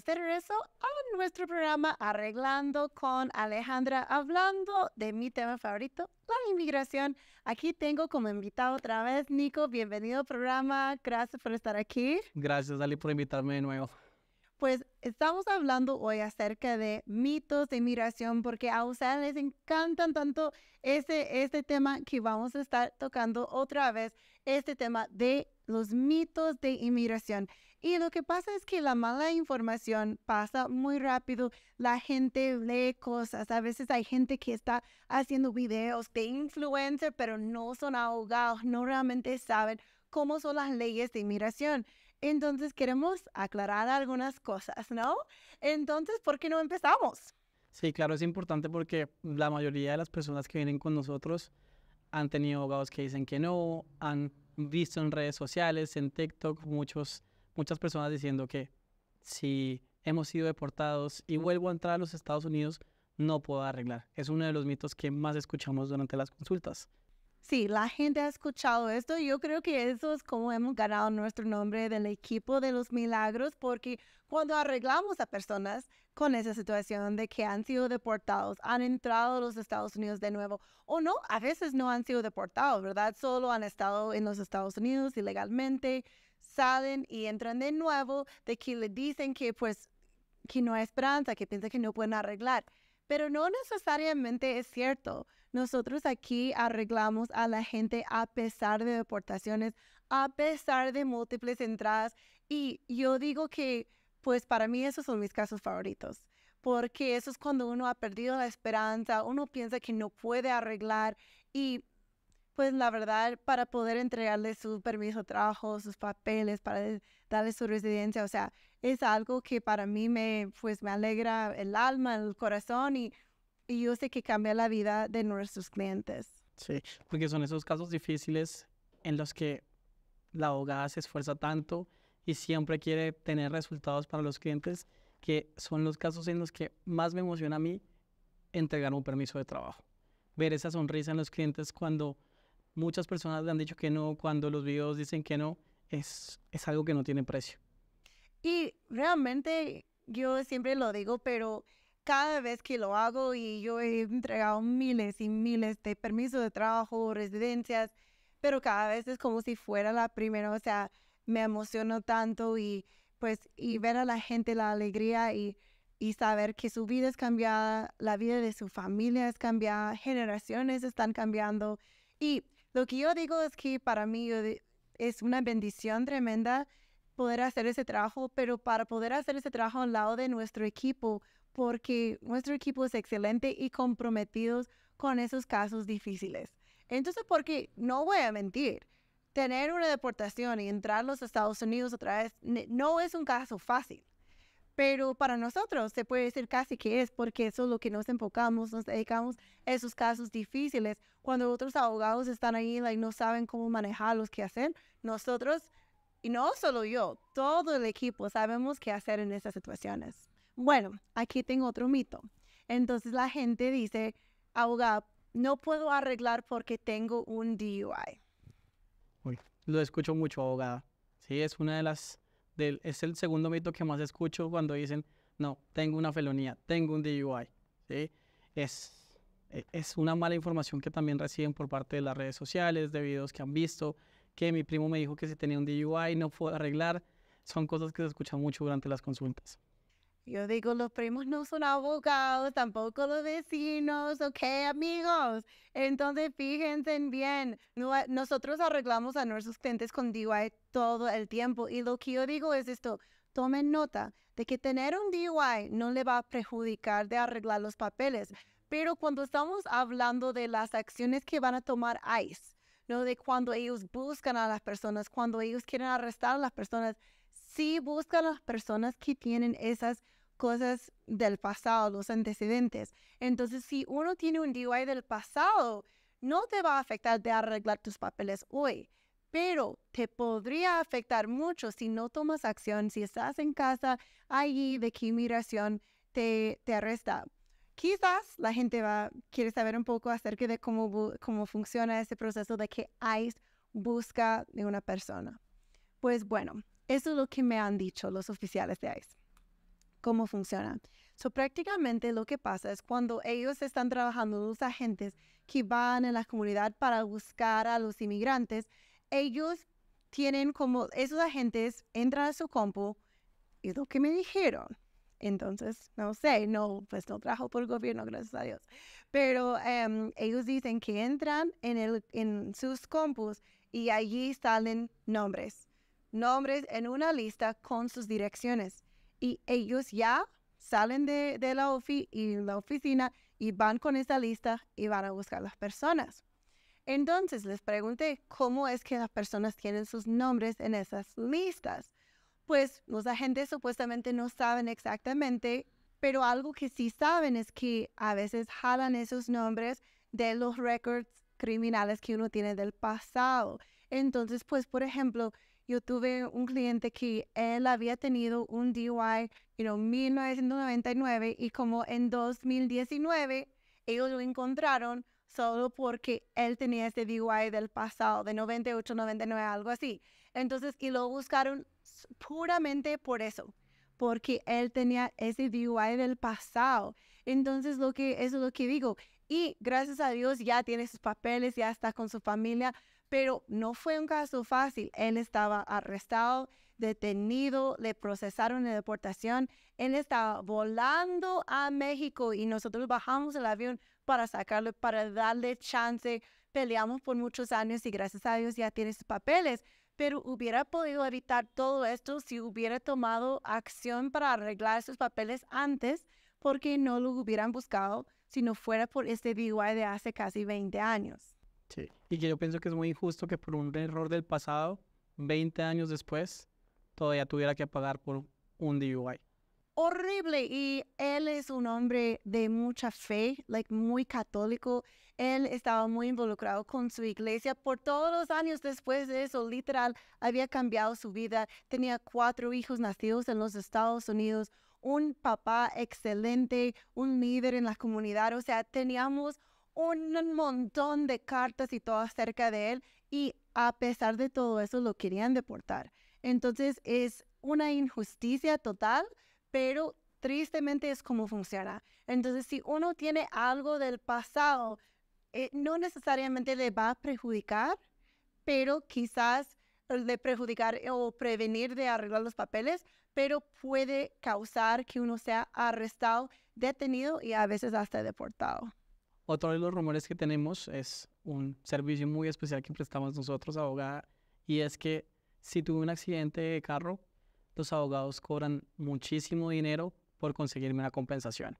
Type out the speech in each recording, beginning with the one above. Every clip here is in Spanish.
de regreso a nuestro programa Arreglando con Alejandra, hablando de mi tema favorito, la inmigración. Aquí tengo como invitado otra vez Nico, bienvenido al programa, gracias por estar aquí. Gracias Ali por invitarme de nuevo. Pues estamos hablando hoy acerca de mitos de inmigración porque a ustedes les encantan tanto este, este tema que vamos a estar tocando otra vez, este tema de los mitos de inmigración. Y lo que pasa es que la mala información pasa muy rápido. La gente lee cosas. A veces hay gente que está haciendo videos de influencer, pero no son abogados. no realmente saben cómo son las leyes de inmigración. Entonces queremos aclarar algunas cosas, ¿no? Entonces, ¿por qué no empezamos? Sí, claro, es importante porque la mayoría de las personas que vienen con nosotros han tenido abogados que dicen que no, han visto en redes sociales, en TikTok, muchos muchas personas diciendo que si hemos sido deportados y vuelvo a entrar a los Estados Unidos, no puedo arreglar. Es uno de los mitos que más escuchamos durante las consultas. Sí, la gente ha escuchado esto. Yo creo que eso es como hemos ganado nuestro nombre del equipo de los milagros, porque cuando arreglamos a personas con esa situación de que han sido deportados, han entrado a los Estados Unidos de nuevo, o no, a veces no han sido deportados, ¿verdad? Solo han estado en los Estados Unidos ilegalmente salen y entran de nuevo, de que le dicen que pues que no hay esperanza, que piensa que no pueden arreglar. Pero no necesariamente es cierto. Nosotros aquí arreglamos a la gente a pesar de deportaciones, a pesar de múltiples entradas. Y yo digo que, pues para mí esos son mis casos favoritos, porque eso es cuando uno ha perdido la esperanza, uno piensa que no puede arreglar y pues la verdad, para poder entregarle su permiso de trabajo, sus papeles, para darle su residencia, o sea, es algo que para mí me, pues me alegra el alma, el corazón y, y yo sé que cambia la vida de nuestros clientes. Sí, porque son esos casos difíciles en los que la abogada se esfuerza tanto y siempre quiere tener resultados para los clientes, que son los casos en los que más me emociona a mí entregar un permiso de trabajo. Ver esa sonrisa en los clientes cuando muchas personas le han dicho que no, cuando los videos dicen que no, es, es algo que no tiene precio. Y realmente yo siempre lo digo, pero cada vez que lo hago y yo he entregado miles y miles de permisos de trabajo, residencias, pero cada vez es como si fuera la primera, o sea, me emociono tanto y pues y ver a la gente la alegría y, y saber que su vida es cambiada, la vida de su familia es cambiada, generaciones están cambiando y lo que yo digo es que para mí es una bendición tremenda poder hacer ese trabajo, pero para poder hacer ese trabajo al lado de nuestro equipo, porque nuestro equipo es excelente y comprometidos con esos casos difíciles. Entonces, porque no voy a mentir, tener una deportación y entrar a los Estados Unidos otra vez no es un caso fácil. Pero para nosotros se puede decir casi que es porque eso es lo que nos enfocamos, nos dedicamos a esos casos difíciles. Cuando otros abogados están ahí y no saben cómo manejarlos, qué hacer, nosotros, y no solo yo, todo el equipo sabemos qué hacer en esas situaciones. Bueno, aquí tengo otro mito. Entonces la gente dice, abogado, no puedo arreglar porque tengo un DUI. lo escucho mucho, abogada. Sí, es una de las es el segundo mito que más escucho cuando dicen, no, tengo una felonía, tengo un DUI. ¿sí? Es, e, es una mala información que también reciben por parte de las redes sociales, de videos que han visto, que mi primo me dijo que si tenía un DUI no puedo arreglar. Son cosas que se escuchan mucho durante las consultas. Yo digo, los primos no son abogados, tampoco los vecinos, ¿ok, amigos? Entonces, fíjense bien, nosotros arreglamos a nuestros clientes con DIY todo el tiempo. Y lo que yo digo es esto, tomen nota de que tener un DIY no le va a perjudicar de arreglar los papeles. Pero cuando estamos hablando de las acciones que van a tomar ICE, ¿no? De cuando ellos buscan a las personas, cuando ellos quieren arrestar a las personas, sí busca las personas que tienen esas cosas del pasado, los antecedentes. Entonces, si uno tiene un DUI del pasado, no te va a afectar de arreglar tus papeles hoy, pero te podría afectar mucho si no tomas acción, si estás en casa, allí de qué inmigración te, te arresta. Quizás la gente va, quiere saber un poco acerca de cómo, cómo funciona ese proceso de que ICE busca de una persona. Pues bueno, eso es lo que me han dicho los oficiales de ICE, cómo funciona. So, prácticamente lo que pasa es cuando ellos están trabajando, los agentes que van en la comunidad para buscar a los inmigrantes, ellos tienen como, esos agentes entran a su compu y es lo que me dijeron. Entonces, no sé, no, pues no trabajo por el gobierno, gracias a Dios. Pero em, ellos dicen que entran en, el, en sus compus y allí salen nombres nombres en una lista con sus direcciones. Y ellos ya salen de, la, ofi y la oficina y van con esa lista y van a buscar las personas. Entonces les pregunté cómo es que las personas tienen sus nombres en esas listas. Pues los agentes supuestamente no saben exactamente, pero algo que sí saben es que a veces jalan esos nombres de los records criminales que uno tiene del pasado. Entonces, pues por ejemplo, yo tuve un cliente que él había tenido un DUI en 1999 y como en 2019 ellos lo encontraron solo porque él tenía ese DUI del pasado, de 98, 99, algo así. Entonces, y lo buscaron puramente por eso, porque él tenía ese DUI del pasado. Entonces, lo que, eso es lo que digo. Y gracias a Dios ya tiene sus papeles, ya está con su familia, pero no fue un caso fácil. Él estaba arrestado, detenido, le procesaron la deportación. Él estaba volando a México y nosotros bajamos el avión para sacarlo, para darle chance. Peleamos por muchos años y gracias a Dios ya tiene sus papeles pero hubiera podido evitar todo esto si hubiera tomado acción para arreglar sus papeles antes, porque no lo hubieran buscado si no fuera por este DUI de hace casi 20 años. Y que yo pienso que es muy injusto que por un error del pasado, 20 años después, todavía tuviera que pagar por un DUI. Horrible. Y él es un hombre de mucha fe, muy católico. Él estaba muy involucrado con su iglesia. Por todos los años después de eso, literal, había cambiado su vida. Tenía cuatro hijos nacidos en los Estados Unidos, un papá excelente, un líder en la comunidad. O sea, teníamos un montón de cartas y todo acerca de él y a pesar de todo eso lo querían deportar. Entonces es una injusticia total, pero tristemente es como funciona. Entonces si uno tiene algo del pasado, eh, no necesariamente le va a perjudicar, pero quizás eh, de perjudicar eh, o prevenir de arreglar los papeles, pero puede causar que uno sea arrestado, detenido y a veces hasta deportado. Otro de los rumores que tenemos es un servicio muy especial que prestamos nosotros, abogada, y es que si tuve un accidente de carro, los abogados cobran muchísimo dinero por conseguirme una compensación.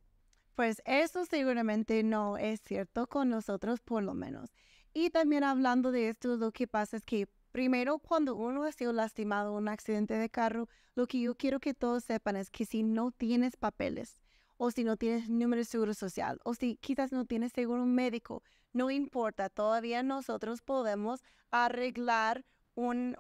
Pues eso seguramente no es cierto con nosotros por lo menos. Y también hablando de esto, lo que pasa es que primero cuando uno ha sido lastimado en un accidente de carro, lo que yo quiero que todos sepan es que si no tienes papeles, o si no tienes número de seguro social, o si quizás no tienes seguro médico, no importa, todavía nosotros podemos arreglar un,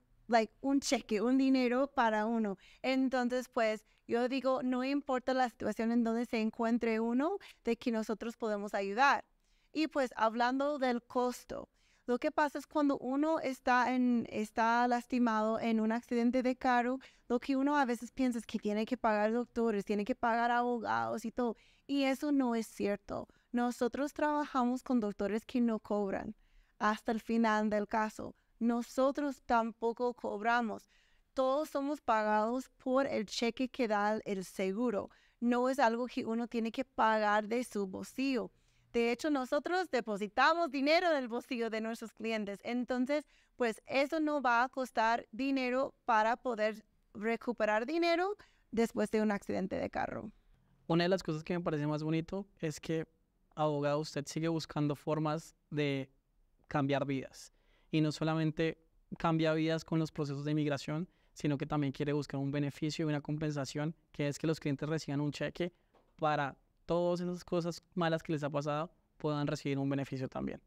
un cheque, un dinero para uno. Entonces, pues yo digo, no importa la situación en donde se encuentre uno, de que nosotros podemos ayudar. Y pues hablando del costo, lo que pasa es cuando uno está, está lastimado en un accidente de carro, lo que uno a veces piensa es que tiene que pagar doctores, tiene que pagar abogados y todo. Y eso no es cierto. Nosotros trabajamos con doctores que no cobran hasta el final del caso. Nosotros tampoco cobramos. Todos somos pagados por el cheque que da el seguro. No es algo que uno tiene que pagar de su bolsillo de hecho, nosotros depositamos dinero en el bolsillo de nuestros clientes. Entonces, pues eso no va a costar dinero para poder recuperar dinero después de un accidente de carro. Una de las cosas que me parece más bonito es que, abogado, usted sigue buscando formas de cambiar vidas. Y no solamente cambia vidas con los procesos de inmigración, sino que también quiere buscar un beneficio y una compensación, que es que los clientes reciban un cheque para todas esas cosas malas que les ha pasado puedan recibir un beneficio también.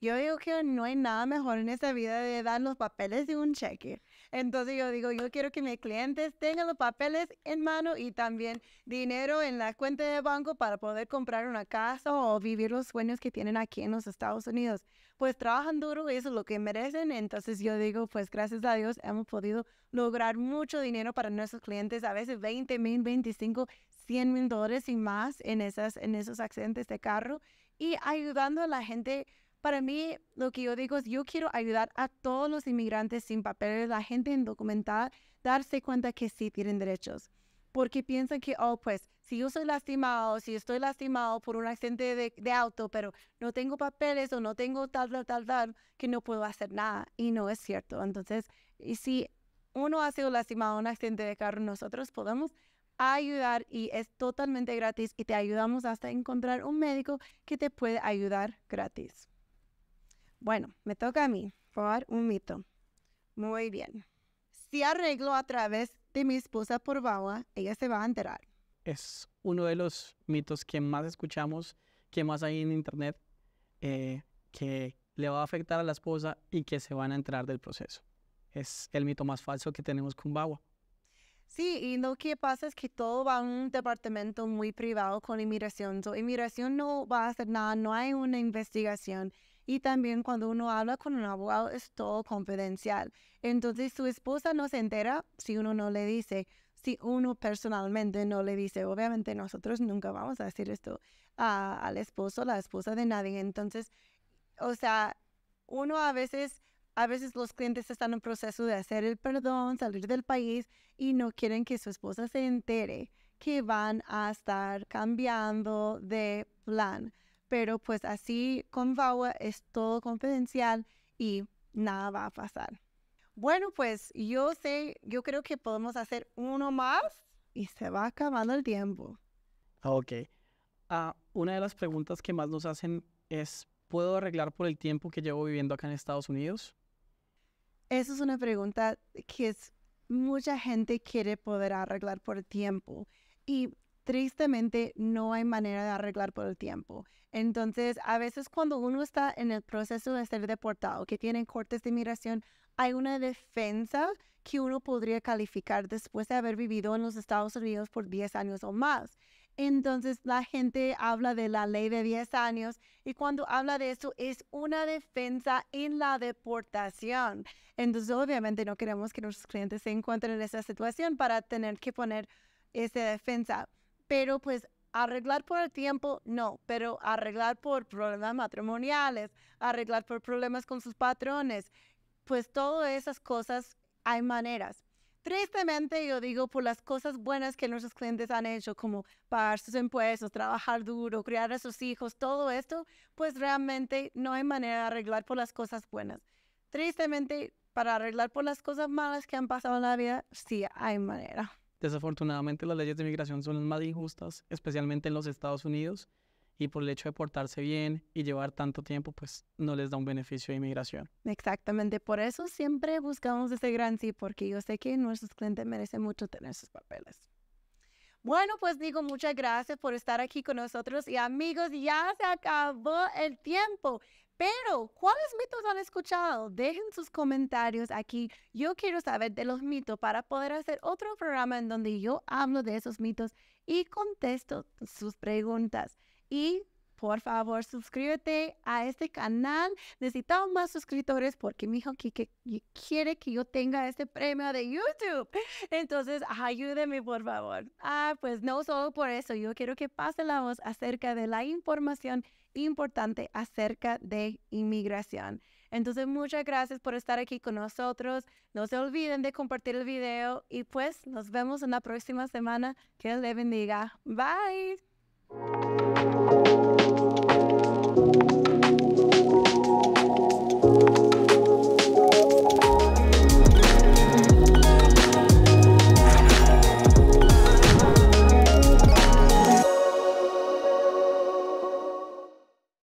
Yo digo que no hay nada mejor en esta vida de dar los papeles de un cheque. Entonces yo digo, yo quiero que mis clientes tengan los papeles en mano y también dinero en la cuenta de banco para poder comprar una casa o vivir los sueños que tienen aquí en los Estados Unidos. Pues trabajan duro, y eso es lo que merecen. Entonces yo digo, pues gracias a Dios hemos podido lograr mucho dinero para nuestros clientes, a veces 20 mil, 25, 100 mil dólares y más en, esas, en esos accidentes de carro y ayudando a la gente. Para mí, lo que yo digo es, yo quiero ayudar a todos los inmigrantes sin papeles, la gente indocumentada, darse cuenta que sí tienen derechos. Porque piensan que, oh, pues, si yo soy lastimado, si estoy lastimado por un accidente de, auto, pero no tengo papeles o no tengo tal, tal, tal, tal, que no puedo hacer nada. Y no es cierto. Entonces, y si uno ha sido lastimado en un accidente de carro, nosotros podemos a ayudar y es totalmente gratis y te ayudamos hasta encontrar un médico que te puede ayudar gratis. Bueno, me toca a mí probar un mito. Muy bien. Si arreglo a través de mi esposa por Bawa, ella se va a enterar. Es uno de los mitos que más escuchamos, que más hay en internet, eh, que le va a afectar a la esposa y que se van a enterar del proceso. Es el mito más falso que tenemos con Bawa. Sí, y lo que pasa es que todo va a un departamento muy privado con inmigración. So, inmigración no va a hacer nada, no hay una investigación. Y también cuando uno habla con un abogado es todo confidencial. Entonces su esposa no se entera si uno no le dice, si uno personalmente no le dice. Obviamente nosotros nunca vamos a decir esto al esposo, la esposa de nadie. Entonces, o sea, uno a veces a veces los clientes están en proceso de hacer el perdón, salir del país y no quieren que su esposa se entere que van a estar cambiando de plan. Pero pues así con VAWA es todo confidencial y nada va a pasar. Bueno, pues yo sé, yo creo que podemos hacer uno más y se va acabando el tiempo. Ok. Ah, una de las preguntas que más nos hacen es, ¿puedo arreglar por el tiempo que llevo viviendo acá en Estados Unidos? Esa es una pregunta que mucha gente quiere poder arreglar por el tiempo y tristemente no hay manera de arreglar por el tiempo. Entonces, a veces cuando uno está en el proceso de ser deportado, que tienen cortes de inmigración, hay una defensa que uno podría calificar después de haber vivido en los Estados Unidos por 10 años o más. Entonces la gente habla de la ley de 10 años y cuando habla de eso es una defensa en la deportación. Entonces obviamente no queremos que nuestros clientes se encuentren en esa situación para tener que poner esa defensa. Pero pues arreglar por el tiempo, no, pero arreglar por problemas matrimoniales, arreglar por problemas con sus patrones, pues todas esas cosas hay maneras. Tristemente, yo digo, por las cosas buenas que nuestros clientes han hecho, como pagar sus impuestos, trabajar duro, criar a sus hijos, todo esto, pues realmente no hay manera de arreglar por las cosas buenas. Tristemente, para arreglar por las cosas malas que han pasado en la vida, sí hay manera. Desafortunadamente, las leyes de migración son las más injustas, especialmente en los Estados Unidos y por el hecho de portarse bien y llevar tanto tiempo, pues no les da un beneficio de inmigración. Exactamente, por eso siempre buscamos ese gran sí, porque yo sé que nuestros clientes merecen mucho tener sus papeles. Bueno, pues digo muchas gracias por estar aquí con nosotros y amigos, ya se acabó el tiempo. Pero, ¿cuáles mitos han escuchado? Dejen sus comentarios aquí. Yo quiero saber de los mitos para poder hacer otro programa en donde yo hablo de esos mitos y contesto sus preguntas y por favor suscríbete a este canal. Necesitamos más suscriptores porque mi hijo Kike quiere que yo tenga este premio de YouTube. Entonces, ayúdeme por favor. Ah, pues no solo por eso, yo quiero que pase la voz acerca de la información importante acerca de inmigración. Entonces, muchas gracias por estar aquí con nosotros. No se olviden de compartir el video y pues nos vemos en la próxima semana. Que Dios le bendiga. Bye.